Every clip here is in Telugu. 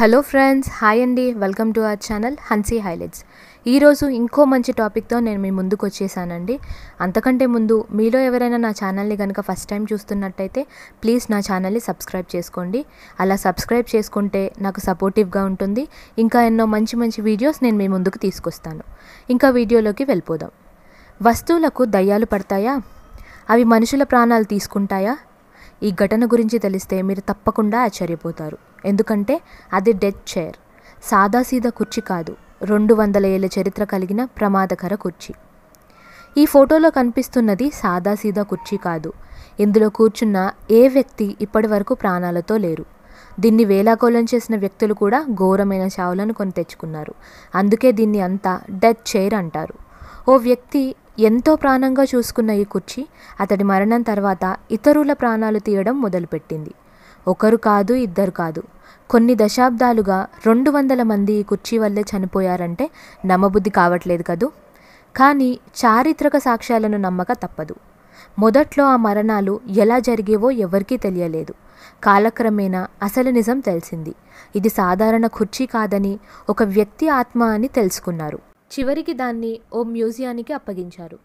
హలో ఫ్రెండ్స్ హాయ్ అండి welcome to our channel Hansi highlights ఈరోజు ఇంకో మంచి టాపిక్తో నేను మీ ముందుకు వచ్చేసానండి అంతకంటే ముందు మీలో ఎవరైనా నా ఛానల్ని కనుక ఫస్ట్ టైం చూస్తున్నట్టయితే ప్లీజ్ నా ఛానల్ని సబ్స్క్రైబ్ చేసుకోండి అలా సబ్స్క్రైబ్ చేసుకుంటే నాకు సపోర్టివ్గా ఉంటుంది ఇంకా ఎన్నో మంచి మంచి వీడియోస్ నేను మీ ముందుకు తీసుకొస్తాను ఇంకా వీడియోలోకి వెళ్ళిపోదాం వస్తువులకు దయ్యాలు పడతాయా అవి మనుషుల ప్రాణాలు తీసుకుంటాయా ఈ ఘటన గురించి తెలిస్తే మీరు తప్పకుండా ఆశ్చర్యపోతారు ఎందుకంటే అది డెత్ చైర్ సాదాసీదా కుర్చీ కాదు రెండు వందల ఏళ్ళ చరిత్ర కలిగిన ప్రమాదకర కుర్చీ ఈ ఫోటోలో కనిపిస్తున్నది సాదాసీదా కుర్చీ కాదు ఇందులో కూర్చున్న ఏ వ్యక్తి ఇప్పటి వరకు ప్రాణాలతో లేరు దీన్ని వేలాకోళం చేసిన వ్యక్తులు కూడా ఘోరమైన చావులను కొని తెచ్చుకున్నారు అందుకే దీన్ని అంతా డెత్ చైర్ అంటారు ఓ వ్యక్తి ఎంతో ప్రాణంగా చూసుకున్న ఈ కుర్చీ అతడి మరణం తర్వాత ఇతరుల ప్రాణాలు తీయడం మొదలుపెట్టింది ఒకరు కాదు ఇద్దరు కాదు కొన్ని దశాబ్దాలుగా రెండు వందల మంది ఈ కుర్చీ వల్లే చనిపోయారంటే నమ్మబుద్ధి కావట్లేదు కదూ కానీ చారిత్రక సాక్ష్యాలను నమ్మక తప్పదు మొదట్లో ఆ మరణాలు ఎలా జరిగేవో ఎవరికీ తెలియలేదు కాలక్రమేణా అసలు నిజం తెలిసింది ఇది సాధారణ కుర్చీ కాదని ఒక వ్యక్తి ఆత్మ అని తెలుసుకున్నారు చివరికి దాన్ని ఓ మ్యూజియానికి అప్పగించారు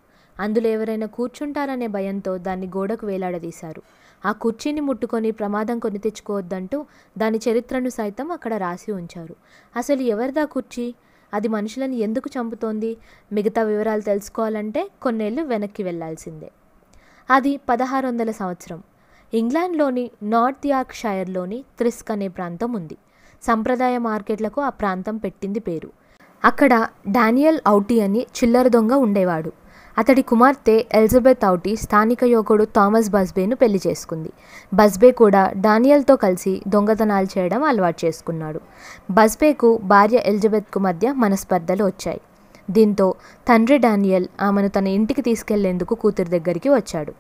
అందులో ఎవరైనా కూర్చుంటారనే భయంతో దాన్ని గోడకు వేలాడదీశారు ఆ కుర్చీని ముట్టుకొని ప్రమాదం కొని తెచ్చుకోవద్దంటూ దాని చరిత్రను సైతం అక్కడ రాసి ఉంచారు అసలు ఎవరిదా కుర్చీ అది మనుషులను ఎందుకు చంపుతోంది మిగతా వివరాలు తెలుసుకోవాలంటే కొన్నేళ్ళు వెనక్కి వెళ్లాల్సిందే అది పదహారు వందల సంవత్సరం ఇంగ్లాండ్లోని నార్త్ యార్క్ షైర్లోని త్రిస్క్ అనే ప్రాంతం ఉంది సంప్రదాయ మార్కెట్లకు ఆ ప్రాంతం పెట్టింది పేరు అక్కడ డానియల్ ఔటీ అని చిల్లర దొంగ ఉండేవాడు అతడి కుమార్తె ఎలిజబెత్ ఔటి స్థానిక యువకుడు థామస్ బస్బేను పెళ్లి చేసుకుంది బస్బే కూడా డానియల్తో కలిసి దొంగతనాలు చేయడం అలవాటు చేసుకున్నాడు బస్బేకు భార్య ఎలిజబెత్కు మధ్య మనస్పర్ధలు వచ్చాయి దీంతో తండ్రి డానియల్ ఆమెను తన ఇంటికి తీసుకెళ్లేందుకు కూతురు దగ్గరికి వచ్చాడు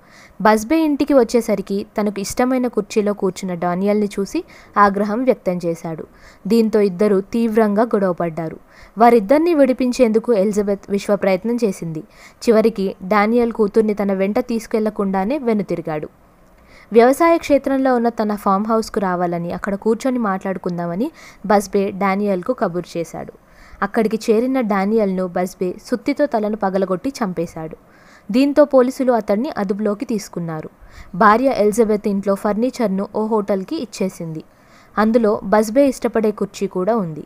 బస్బే ఇంటికి వచ్చేసరికి తనకు ఇష్టమైన కుర్చీలో కూర్చున్న డానియల్ని చూసి ఆగ్రహం వ్యక్తం చేశాడు దీంతో ఇద్దరు తీవ్రంగా గొడవపడ్డారు వారిద్దరిని విడిపించేందుకు ఎలిజబెత్ విశ్వ ప్రయత్నం చేసింది చివరికి డానియల్ కూతుర్ని తన వెంట తీసుకెళ్లకుండానే వెనుతిరిగాడు వ్యవసాయ క్షేత్రంలో ఉన్న తన ఫామ్ హౌస్కు రావాలని అక్కడ కూర్చొని మాట్లాడుకుందామని బస్బే డానియల్కు కబురు చేశాడు అక్కడికి చేరిన డానియల్ను బస్బే సుత్తితో తలను పగలగొట్టి చంపేశాడు దీంతో పోలీసులు అతన్ని అదుపులోకి తీసుకున్నారు భార్య ఎలిజబెత్ ఇంట్లో ఫర్నిచర్ను ఓ హోటల్కి ఇచ్చేసింది అందులో బస్బే ఇష్టపడే కుర్చీ కూడా ఉంది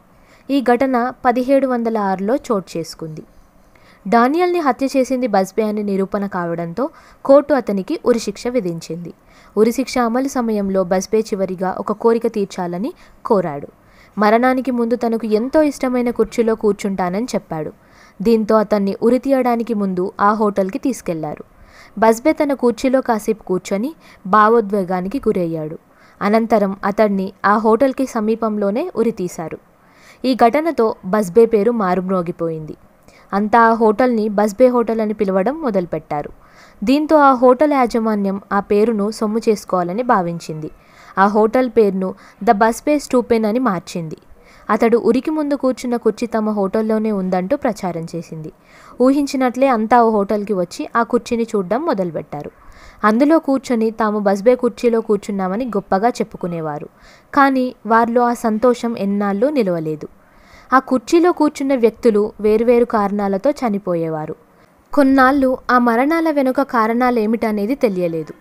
ఈ ఘటన పదిహేడు వందల ఆరులో చోటు చేసుకుంది డానియల్ని హత్య చేసింది బస్బే అని నిరూపణ కావడంతో కోర్టు అతనికి ఉరిశిక్ష విధించింది ఉరిశిక్ష అమలు సమయంలో బస్బే చివరిగా ఒక కోరిక తీర్చాలని కోరాడు మరణానికి ముందు తనకు ఎంతో ఇష్టమైన కుర్చీలో కూర్చుంటానని చెప్పాడు దీంతో అతన్ని ఉరితీయడానికి ముందు ఆ హోటల్కి తీసుకెళ్లారు బస్బే తన కుర్చీలో కాసేపు కూర్చొని భావోద్వేగానికి గురయ్యాడు అనంతరం అతన్ని ఆ హోటల్కి సమీపంలోనే ఉరితీశారు ఈ ఘటనతో బస్బే పేరు మారుమ్రోగిపోయింది అంతా ఆ హోటల్ని బస్బే హోటల్ అని పిలవడం మొదలుపెట్టారు దీంతో ఆ హోటల్ యాజమాన్యం ఆ పేరును సొమ్ము చేసుకోవాలని భావించింది ఆ హోటల్ పేరును ద బస్పే స్టూపెన్ అని మార్చింది అతడు ఉరికి ముందు కూర్చున్న కుర్చీ తమ హోటల్లోనే ఉందంటూ ప్రచారం చేసింది ఊహించినట్లే అంతా ఓ హోటల్కి వచ్చి ఆ కుర్చీని చూడడం మొదలుపెట్టారు అందులో కూర్చొని తాము బస్బే కుర్చీలో కూర్చున్నామని గొప్పగా చెప్పుకునేవారు కానీ వారిలో ఆ సంతోషం ఎన్నాళ్ళు నిలవలేదు ఆ కుర్చీలో కూర్చున్న వ్యక్తులు వేరువేరు కారణాలతో చనిపోయేవారు కొన్నాళ్ళు ఆ మరణాల వెనుక కారణాలేమిటనేది తెలియలేదు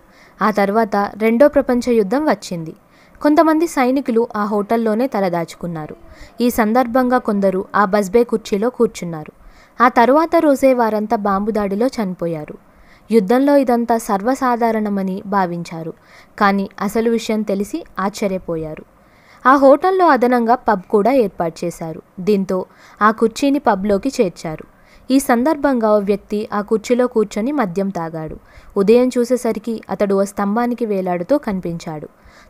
ఆ తర్వాత రెండో ప్రపంచ యుద్ధం వచ్చింది కొంతమంది సైనికులు ఆ హోటల్లోనే తలదాచుకున్నారు ఈ సందర్భంగా కొందరు ఆ బస్బే కుర్చీలో కూర్చున్నారు ఆ తరువాత రోజే వారంతా బాంబు దాడిలో చనిపోయారు యుద్ధంలో ఇదంతా సర్వసాధారణమని భావించారు కానీ అసలు విషయం తెలిసి ఆశ్చర్యపోయారు ఆ హోటల్లో అదనంగా పబ్ కూడా ఏర్పాటు చేశారు దీంతో ఆ కుర్చీని పబ్లోకి చేర్చారు ఈ సందర్భంగా ఓ వ్యక్తి ఆ కుర్చీలో కూర్చొని మద్యం తాగాడు ఉదయం చూసేసరికి అతడు ఓ స్తంభానికి వేలాడుతూ కనిపించాడు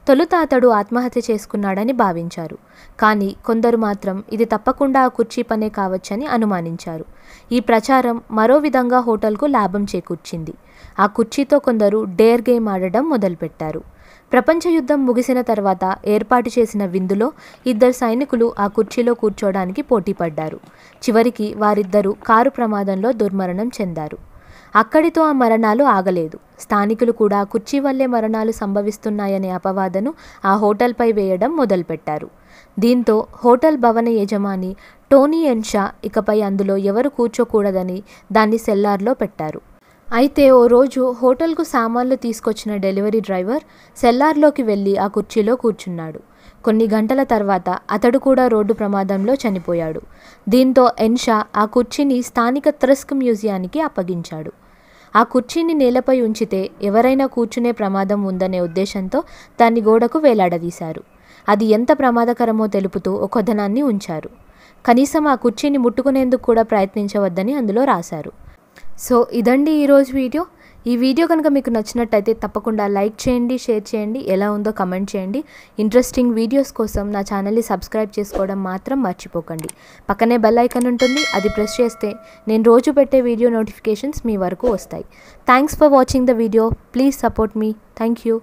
తొలుత అతడు ఆత్మహత్య చేసుకున్నాడని భావించారు కానీ కొందరు మాత్రం ఇది తప్పకుండా ఆ కుర్చీ పనే కావచ్చని అనుమానించారు ఈ ప్రచారం మరో విధంగా హోటల్కు లాభం చేకూర్చింది ఆ కుర్చీతో కొందరు డేర్ గేమ్ ఆడడం మొదలుపెట్టారు ప్రపంచ యుద్ధం ముగిసిన తర్వాత ఏర్పాటు చేసిన విందులో ఇద్దరు సైనికులు ఆ కుర్చీలో కూర్చోడానికి పోటీపడ్డారు చివరికి వారిద్దరూ కారు ప్రమాదంలో దుర్మరణం చెందారు అక్కడితో ఆ మరణాలు ఆగలేదు స్థానికులు కూడా కుర్చీ వల్లే మరణాలు సంభవిస్తున్నాయనే అపవాదను ఆ హోటల్పై వేయడం మొదలుపెట్టారు దీంతో హోటల్ భవన యజమాని టోనీ ఎన్షా ఇకపై అందులో ఎవరు కూర్చోకూడదని దాన్ని సెల్లార్లో పెట్టారు అయితే ఓ రోజు హోటల్కు సామాన్లు తీసుకొచ్చిన డెలివరీ డ్రైవర్ సెల్లార్లోకి వెళ్ళి ఆ కుర్చీలో కూర్చున్నాడు కొన్ని గంటల తర్వాత అతడు కూడా రోడ్డు ప్రమాదంలో చనిపోయాడు దీంతో ఎన్షా ఆ కుర్చీని స్థానిక త్రస్క్ మ్యూజియానికి అప్పగించాడు ఆ కుర్చీని నేలపై ఉంచితే ఎవరైనా కూర్చునే ప్రమాదం ఉందనే ఉద్దేశంతో దాన్ని గోడకు వేలాడదీశారు అది ఎంత ప్రమాదకరమో తెలుపుతూ ఒక ధనాన్ని ఉంచారు కనీసం ఆ కుర్చీని ముట్టుకునేందుకు కూడా ప్రయత్నించవద్దని అందులో రాశారు సో ఇదండి ఈరోజు వీడియో ఈ వీడియో కనుక మీకు నచ్చినట్టయితే తప్పకుండా లైక్ చేయండి షేర్ చేయండి ఎలా ఉందో కమెంట్ చేయండి ఇంట్రెస్టింగ్ వీడియోస్ కోసం నా ఛానల్ని సబ్స్క్రైబ్ చేసుకోవడం మాత్రం మర్చిపోకండి పక్కనే బెల్ ఐకన్ ఉంటుంది అది ప్రెస్ చేస్తే నేను రోజు పెట్టే వీడియో నోటిఫికేషన్స్ మీ వరకు వస్తాయి thanks for watching the video please support మీ థ్యాంక్ యూ